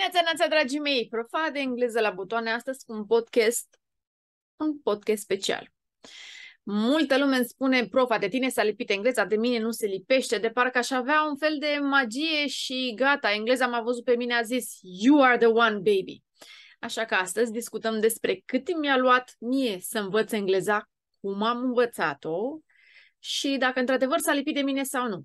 Neața, neața, dragii mei! Profa de engleză la butoane astăzi cu un podcast, un podcast special. Multă lume îmi spune, profa, de tine s-a lipit engleza, de mine nu se lipește, de parcă aș avea un fel de magie și gata, engleza m-a văzut pe mine, a zis, you are the one, baby. Așa că astăzi discutăm despre cât mi-a luat mie să învăț engleza, cum am învățat-o și dacă într-adevăr s-a lipit de mine sau nu.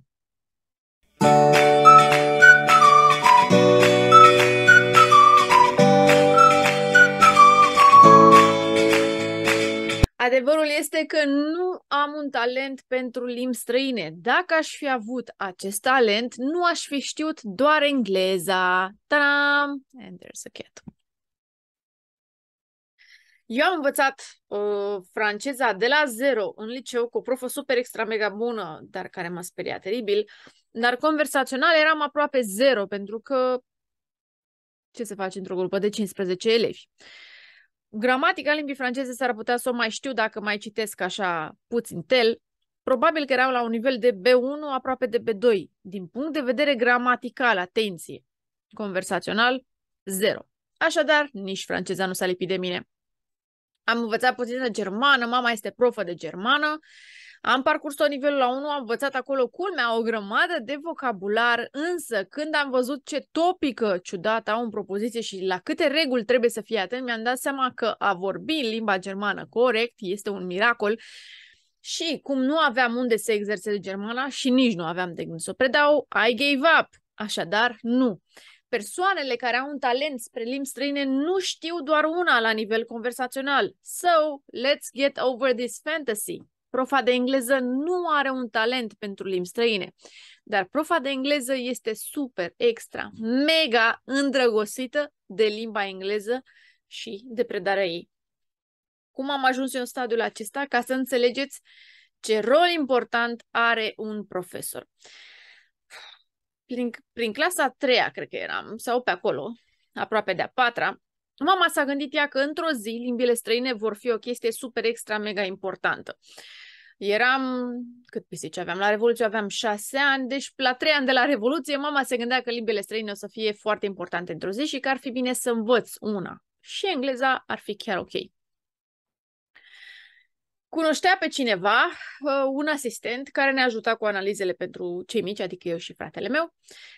Adevărul este că nu am un talent pentru limbi străine. Dacă aș fi avut acest talent, nu aș fi știut doar engleza. Tram! And there's a cat. Eu am învățat uh, franceza de la zero în liceu cu o profă super extra mega bună, dar care m-a speriat teribil, dar conversațional eram aproape zero, pentru că ce se face într-o grupă de 15 elevi? Uh, gramatica limbii franceze s-ar putea să o mai știu dacă mai citesc așa puțin tel. Probabil că erau la un nivel de B1, aproape de B2. Din punct de vedere gramatical, atenție, conversațional, zero. Așadar, nici franceza nu s-a lipit de mine. Am învățat puțin de germană, mama este profă de germană am parcurs tot nivelul la 1, am învățat acolo culmea o grămadă de vocabular, însă când am văzut ce topică ciudată au în propoziție și la câte reguli trebuie să fie atent, mi-am dat seama că a vorbi în limba germană corect este un miracol și cum nu aveam unde să exersez germana și nici nu aveam de gând să o predau, I gave up. Așadar, nu. Persoanele care au un talent spre limbi străine nu știu doar una la nivel conversațional. So, let's get over this fantasy. Profa de engleză nu are un talent pentru limbi străine, dar profa de engleză este super, extra, mega îndrăgostită de limba engleză și de predarea ei. Cum am ajuns eu în stadiul acesta? Ca să înțelegeți ce rol important are un profesor. Prin, prin clasa a treia, cred că eram, sau pe acolo, aproape de a patra, mama s-a gândit ea că într-o zi limbile străine vor fi o chestie super extra mega importantă. Eram, cât pisici aveam? La Revoluție aveam șase ani, deci la trei ani de la Revoluție mama se gândea că limbile străine o să fie foarte importante într-o zi și că ar fi bine să învăț una. Și engleza ar fi chiar ok. Cunoștea pe cineva, uh, un asistent, care ne ajuta cu analizele pentru cei mici, adică eu și fratele meu,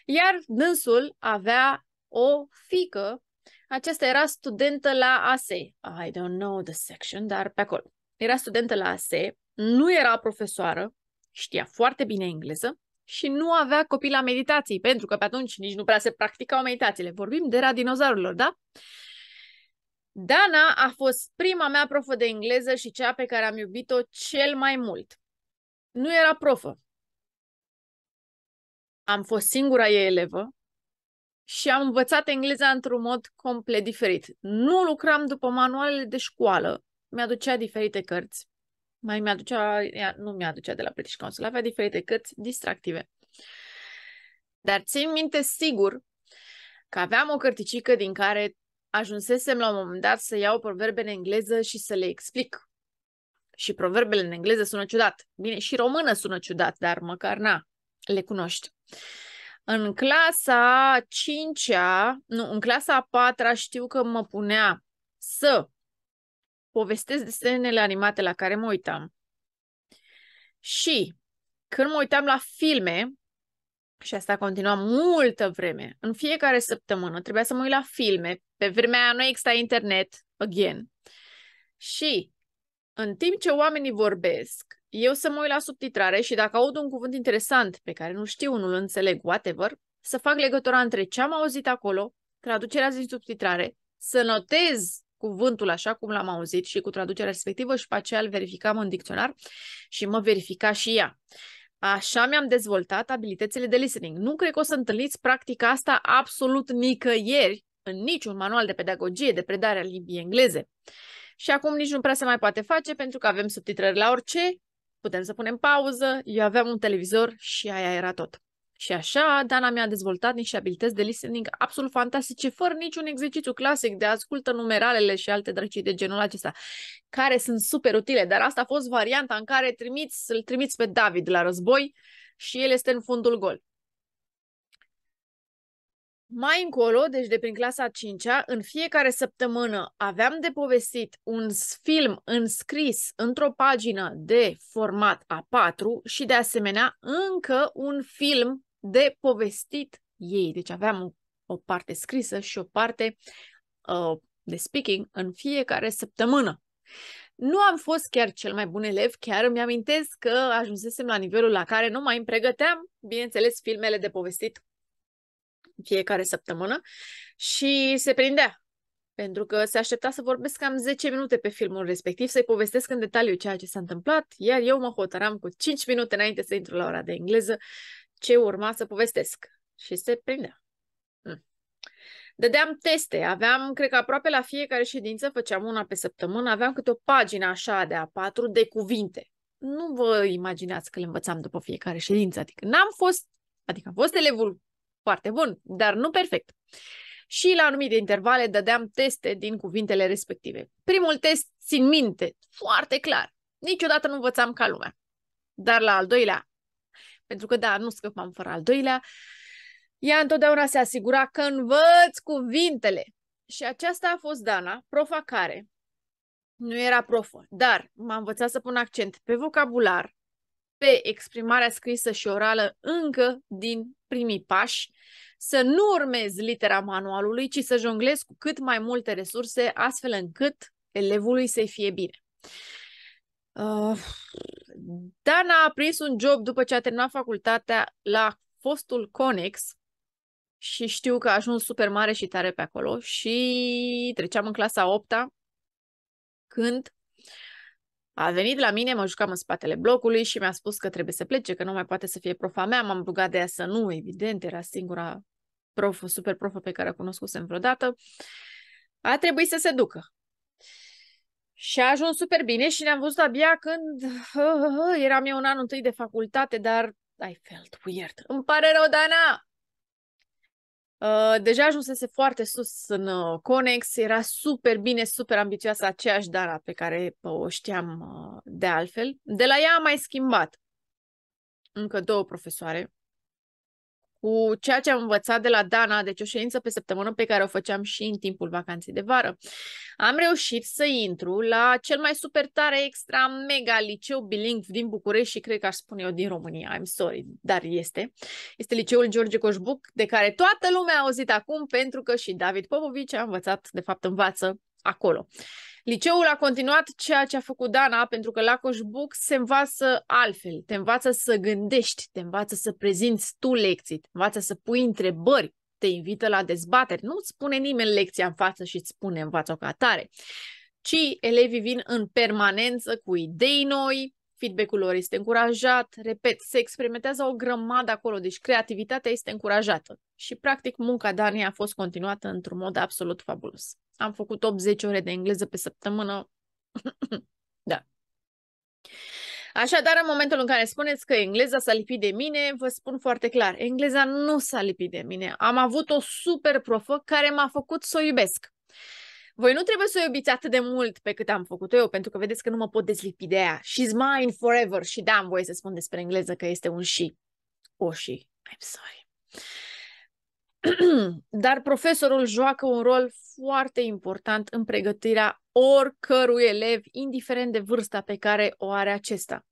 iar dânsul avea o fică, aceasta era studentă la ASE. I don't know the section, dar pe acolo. Era studentă la ASE nu era profesoară, știa foarte bine engleză și nu avea copii la meditații, pentru că pe atunci nici nu prea se practicau meditațiile. Vorbim de era dinozaurilor, da? Dana a fost prima mea profă de engleză și cea pe care am iubit-o cel mai mult. Nu era profă. Am fost singura ei elevă și am învățat engleza într-un mod complet diferit. Nu lucram după manualele de școală, mi-aducea diferite cărți, mai mi-aducea, ea nu mi-aducea de la British Council, avea diferite cărți distractive. Dar țin minte sigur că aveam o cărticică din care ajunsesem la un moment dat să iau proverbe în engleză și să le explic. Și proverbele în engleză sună ciudat. Bine, și română sună ciudat, dar măcar na, le cunoști. În clasa 5 nu, în clasa a 4 știu că mă punea să povestesc desenele animate la care mă uitam. Și când mă uitam la filme, și asta continua multă vreme, în fiecare săptămână trebuia să mă uit la filme. Pe vremea aia nu exista internet, again. Și în timp ce oamenii vorbesc, eu să mă uit la subtitrare și dacă aud un cuvânt interesant pe care nu știu, nu-l înțeleg, whatever, să fac legătura între ce am auzit acolo, traducerea din subtitrare, să notez cuvântul așa cum l-am auzit și cu traducerea respectivă și pe aceea îl verificam în dicționar și mă verifica și ea. Așa mi-am dezvoltat abilitățile de listening. Nu cred că o să întâlniți practica asta absolut nicăieri în niciun manual de pedagogie de predare a limbii engleze. Și acum nici nu prea se mai poate face pentru că avem subtitrări la orice, putem să punem pauză, eu aveam un televizor și aia era tot. Și așa, Dana mi-a dezvoltat niște abilități de listening absolut fantastice, fără niciun exercițiu clasic de ascultă numeralele și alte drăcii de genul acesta, care sunt super utile, dar asta a fost varianta în care trimiți, îl trimiți pe David la război și el este în fundul gol. Mai încolo, deci de prin clasa 5-a, în fiecare săptămână aveam de povestit un film înscris într-o pagină de format A4 și de asemenea încă un film de povestit ei. Deci aveam o parte scrisă și o parte uh, de speaking în fiecare săptămână. Nu am fost chiar cel mai bun elev, chiar îmi amintesc că ajunsesem la nivelul la care nu mai îmi pregăteam, bineînțeles, filmele de povestit fiecare săptămână și se prindea. Pentru că se aștepta să vorbesc cam 10 minute pe filmul respectiv, să-i povestesc în detaliu ceea ce s-a întâmplat, iar eu mă hotăram cu 5 minute înainte să intru la ora de engleză ce urma să povestesc. Și se prindea. Mm. Dădeam teste, aveam, cred că aproape la fiecare ședință, făceam una pe săptămână, aveam câte o pagină așa de a patru de cuvinte. Nu vă imaginați că le învățam după fiecare ședință, adică n-am fost, adică am fost elevul foarte bun, dar nu perfect. Și la anumite intervale dădeam teste din cuvintele respective. Primul test țin minte, foarte clar. Niciodată nu învățam ca lumea. Dar la al doilea pentru că da, nu scăpam fără al doilea, ea întotdeauna se asigura că învăț cuvintele. Și aceasta a fost Dana, profa care nu era profă, dar m-a învățat să pun accent pe vocabular, pe exprimarea scrisă și orală încă din primii pași, să nu urmez litera manualului, ci să jonglez cu cât mai multe resurse, astfel încât elevului să-i fie bine. Uh, Dana a prins un job după ce a terminat facultatea la fostul Conex și știu că a ajuns super mare și tare pe acolo și treceam în clasa 8 -a când a venit la mine, mă jucam în spatele blocului și mi-a spus că trebuie să plece, că nu mai poate să fie profa mea. M-am rugat de ea să nu, evident, era singura prof, super profă pe care o cunoscusem vreodată. A trebuit să se ducă. Și a ajuns super bine și ne-am văzut abia când uh, uh, uh, eram eu un anul întâi de facultate, dar I felt weird. Îmi pare rău, Dana! Uh, deja ajunsese foarte sus în uh, Conex, era super bine, super ambițioasă aceeași Dana pe care uh, o știam uh, de altfel. De la ea am mai schimbat încă două profesoare cu ceea ce am învățat de la Dana, deci o ședință pe săptămână pe care o făceam și în timpul vacanței de vară, am reușit să intru la cel mai super tare extra mega liceu bilingv din București și cred că aș spune eu din România, I'm sorry, dar este. Este liceul George Coșbuc, de care toată lumea a auzit acum pentru că și David Popovici a învățat, de fapt învață acolo. Liceul a continuat ceea ce a făcut Dana, pentru că la Coșbuc se învață altfel. Te învață să gândești, te învață să prezinți tu lecții, te învață să pui întrebări, te invită la dezbateri. nu îți spune nimeni lecția în față și îți spune învață-o ca tare. ci elevii vin în permanență cu idei noi, feedback-ul lor este încurajat, repet, se experimentează o grămadă acolo, deci creativitatea este încurajată și practic munca Danei a fost continuată într-un mod absolut fabulos. Am făcut 80 ore de engleză pe săptămână. da. Așadar, în momentul în care spuneți că engleza s-a lipit de mine, vă spun foarte clar, engleza nu s-a lipit de mine. Am avut o super profă care m-a făcut să o iubesc. Voi nu trebuie să o iubiți atât de mult pe cât am făcut eu, pentru că vedeți că nu mă pot dezlipi de ea. She's mine forever. Și da, am voie să spun despre engleză că este un și. O și. I'm sorry. Dar profesorul joacă un rol foarte important în pregătirea oricărui elev, indiferent de vârsta pe care o are acesta.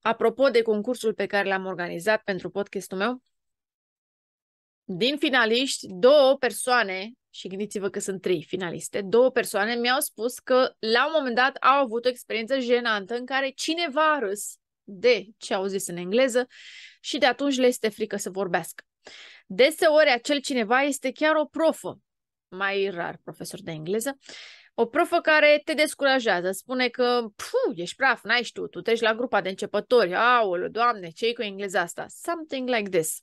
Apropo de concursul pe care l-am organizat pentru podcastul meu, din finaliști, două persoane, și gândiți-vă că sunt trei finaliste, două persoane mi-au spus că la un moment dat au avut o experiență jenantă în care cineva a râs de ce au zis în engleză și de atunci le este frică să vorbească. Deseori acel cineva este chiar o profă, mai rar profesor de engleză, o profă care te descurajează, spune că Puh, ești praf, n-ai știut, tu treci la grupa de începători, aolo, doamne, ce cu engleza asta? Something like this.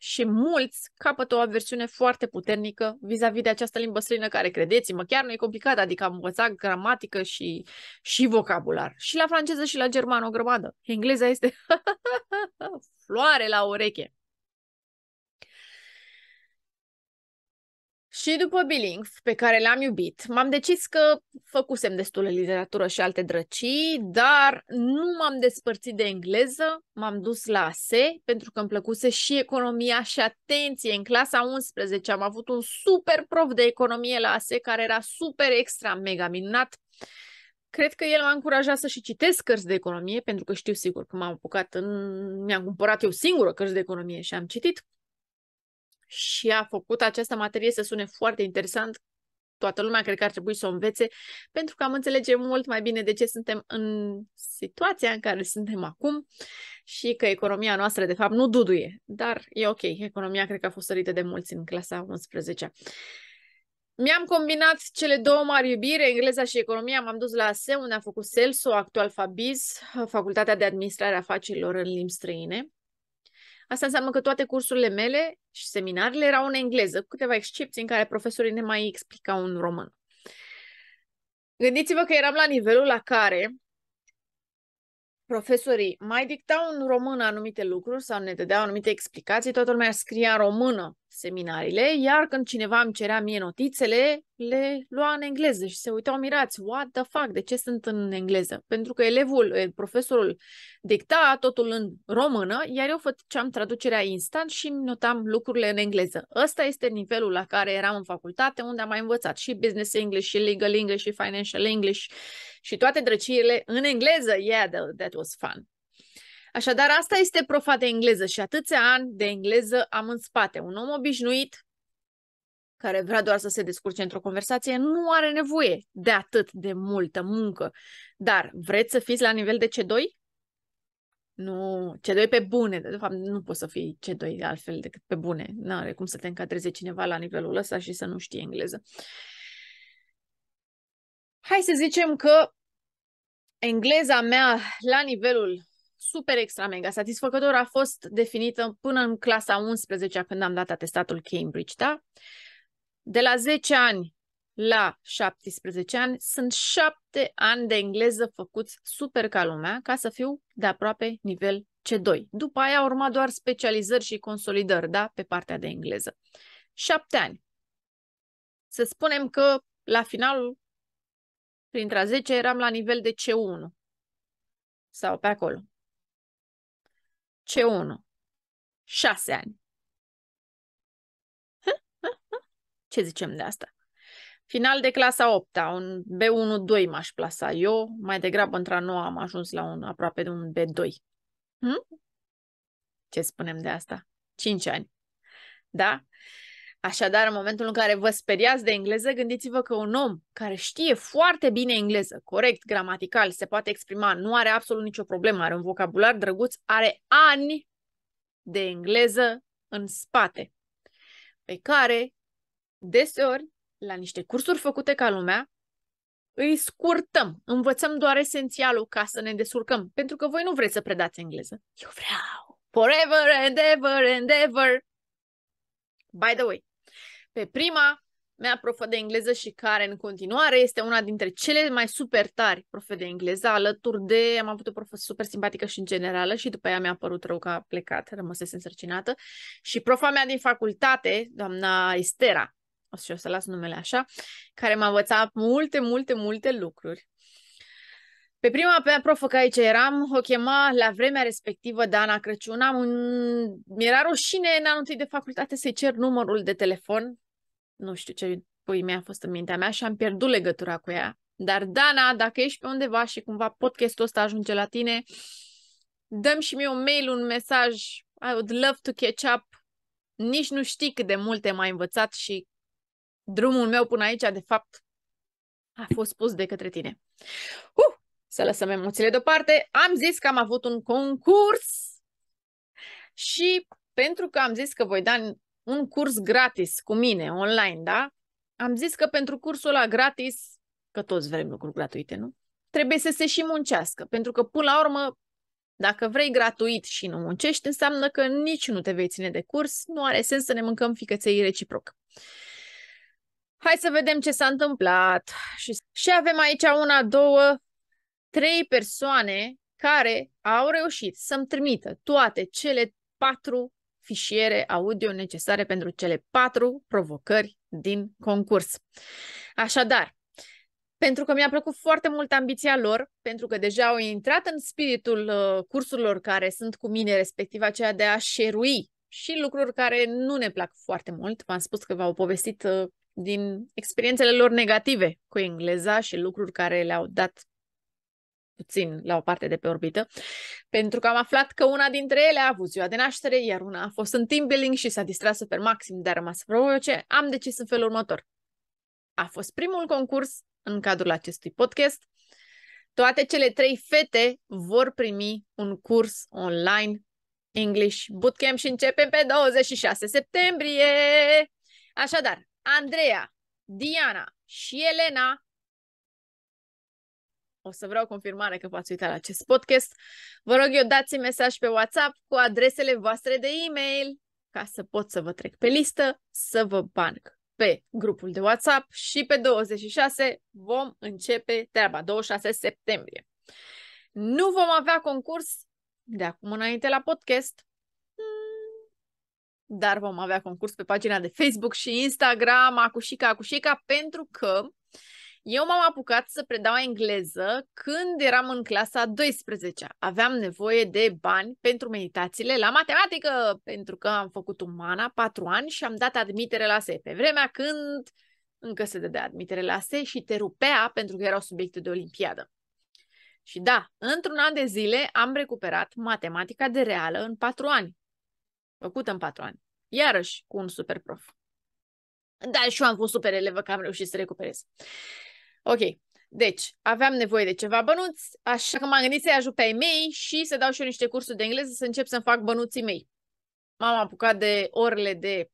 Și mulți capătă o aversiune foarte puternică vis-a-vis de această limbă străină care, credeți-mă, chiar nu e complicată, adică am învățat gramatică și, și vocabular. Și la franceză și la germană o grămadă. Engleza este floare la ureche. Și după Billing, pe care l-am iubit, m-am decis că făcusem destulă literatură și alte drăcii, dar nu m-am despărțit de engleză, m-am dus la ASE, pentru că îmi plăcuse și economia și atenție. În clasa 11 am avut un super prof de economie la ASE, care era super extra mega minunat. Cred că el m-a încurajat să și citesc cărți de economie, pentru că știu sigur că m-am apucat în... mi-am cumpărat eu singură cărți de economie și am citit și a făcut această materie să sune foarte interesant. Toată lumea cred că ar trebui să o învețe, pentru că am înțelege mult mai bine de ce suntem în situația în care suntem acum și că economia noastră, de fapt, nu duduie. Dar e ok, economia cred că a fost sărită de mulți în clasa 11 mi-am combinat cele două mari iubire, engleza și economia, m-am dus la SE, unde am făcut SELSO, actual FABIZ, Facultatea de Administrare a Afacerilor în Limbi Străine. Asta înseamnă că toate cursurile mele și seminarele erau în engleză, cu câteva excepții în care profesorii ne mai explicau în român. Gândiți-vă că eram la nivelul la care profesorii mai dictau în română anumite lucruri sau ne dădeau anumite explicații, toată lumea scria în română seminariile, iar când cineva îmi cerea mie notițele, le lua în engleză și se uitau mirați, what the fuck, de ce sunt în engleză? Pentru că elevul, profesorul dicta totul în română, iar eu făceam traducerea instant și notam lucrurile în engleză. Ăsta este nivelul la care eram în facultate, unde am mai învățat și business English, și legal English, și financial English, și toate drăciile în engleză. Yeah, that, that was fun. Așadar, asta este profa de engleză și atâția ani de engleză am în spate. Un om obișnuit care vrea doar să se descurce într-o conversație, nu are nevoie de atât de multă muncă. Dar vreți să fiți la nivel de C2? Nu, C2 pe bune. De fapt, nu poți să fii C2 altfel decât pe bune. Nu are cum să te încadreze cineva la nivelul ăsta și să nu știi engleză. Hai să zicem că engleza mea la nivelul super extra mega satisfăcător a fost definită până în clasa 11 când am dat atestatul Cambridge, da? De la 10 ani la 17 ani sunt 7 ani de engleză făcuți super ca lumea ca să fiu de aproape nivel C2. După aia urma doar specializări și consolidări, da? Pe partea de engleză. 7 ani. Să spunem că la final Printre a 10 eram la nivel de C1. Sau pe acolo. C1. 6 ani. Ce zicem de asta? Final de clasa 8 -a, un B1-2 m-aș plasa eu, mai degrabă într-a 9 am ajuns la un aproape de un B2. Hm? Ce spunem de asta? 5 ani. Da? Așadar, în momentul în care vă speriați de engleză, gândiți-vă că un om care știe foarte bine engleză, corect, gramatical, se poate exprima, nu are absolut nicio problemă, are un vocabular drăguț, are ani de engleză în spate, pe care, deseori, la niște cursuri făcute ca lumea, îi scurtăm, învățăm doar esențialul ca să ne desurcăm, pentru că voi nu vreți să predați engleză. Eu vreau! Forever and ever and ever! By the way, pe prima mea profă de engleză și care în continuare este una dintre cele mai super tari profe de engleză, alături de, am avut o profă super simpatică și în generală și după ea mi-a părut rău că a plecat, rămăsese însărcinată și profa mea din facultate, doamna Estera, o să, o să las numele așa, care m-a învățat multe, multe, multe lucruri pe prima mea profă că aici eram, o chema la vremea respectivă Dana Crăciun. Am un... Mi-era rușine în anul de facultate să-i cer numărul de telefon. Nu știu ce pui mi a fost în mintea mea și am pierdut legătura cu ea. Dar Dana, dacă ești pe undeva și cumva podcastul ăsta ajunge la tine, dăm și mie un mail, un mesaj. I would love to catch up. Nici nu știi cât de multe m-ai învățat și drumul meu până aici, de fapt, a fost pus de către tine. Uh! să lăsăm emoțiile deoparte, am zis că am avut un concurs și pentru că am zis că voi da un curs gratis cu mine online, da? Am zis că pentru cursul ăla gratis, că toți vrem lucruri gratuite, nu? Trebuie să se și muncească, pentru că până la urmă, dacă vrei gratuit și nu muncești, înseamnă că nici nu te vei ține de curs, nu are sens să ne mâncăm ficăței reciproc. Hai să vedem ce s-a întâmplat. Și, și avem aici una, două, trei persoane care au reușit să-mi trimită toate cele patru fișiere audio necesare pentru cele patru provocări din concurs. Așadar, pentru că mi-a plăcut foarte mult ambiția lor, pentru că deja au intrat în spiritul uh, cursurilor care sunt cu mine, respectiv aceea de a șerui și lucruri care nu ne plac foarte mult. V-am spus că v-au povestit uh, din experiențele lor negative cu engleza și lucruri care le-au dat puțin la o parte de pe orbită, pentru că am aflat că una dintre ele a avut ziua de naștere, iar una a fost în team building și s-a distrat super maxim, dar a rămas provoce, am decis în felul următor. A fost primul concurs în cadrul acestui podcast. Toate cele trei fete vor primi un curs online English Bootcamp și începem pe 26 septembrie! Așadar, Andreea, Diana și Elena o să vreau confirmare că v-ați uitat la acest podcast, vă rog eu dați mesaj pe WhatsApp cu adresele voastre de e-mail ca să pot să vă trec pe listă, să vă banc pe grupul de WhatsApp și pe 26 vom începe treaba, 26 septembrie. Nu vom avea concurs de acum înainte la podcast, dar vom avea concurs pe pagina de Facebook și Instagram, Acușica Acușica, pentru că eu m-am apucat să predau engleză când eram în clasa 12 Aveam nevoie de bani pentru meditațiile la matematică, pentru că am făcut umana 4 ani și am dat admitere la SE. Pe vremea când încă se dădea admitere la SE și te rupea pentru că erau subiecte de olimpiadă. Și da, într-un an de zile am recuperat matematica de reală în 4 ani. Făcută în 4 ani. Iarăși cu un super prof. Da, și eu am fost super elevă că am reușit să recuperez. Ok. Deci, aveam nevoie de ceva bănuți, așa că m-am gândit să-i ajut pe ai mei și să dau și eu niște cursuri de engleză să încep să-mi fac bănuții mei. M-am apucat de orele de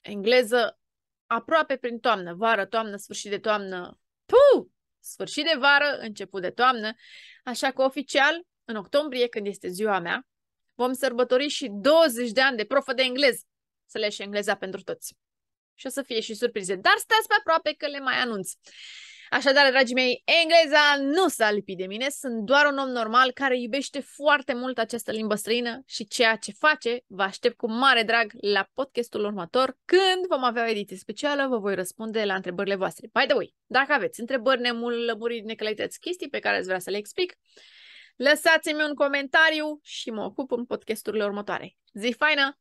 engleză aproape prin toamnă, vară, toamnă, sfârșit de toamnă, puu sfârșit de vară, început de toamnă, așa că oficial, în octombrie, când este ziua mea, vom sărbători și 20 de ani de profă de engleză, să le și engleza pentru toți. Și o să fie și surprize, dar stați pe aproape că le mai anunț. Așadar, dragii mei, engleza nu s-a lipit de mine, sunt doar un om normal care iubește foarte mult această limbă străină și ceea ce face vă aștept cu mare drag la podcastul următor, când vom avea o ediție specială, vă voi răspunde la întrebările voastre. By the way, dacă aveți întrebări, nemul, lămuriri, necalități, chestii pe care îți vrea să le explic, lăsați-mi un comentariu și mă ocup în podcasturile următoare. Zi faină!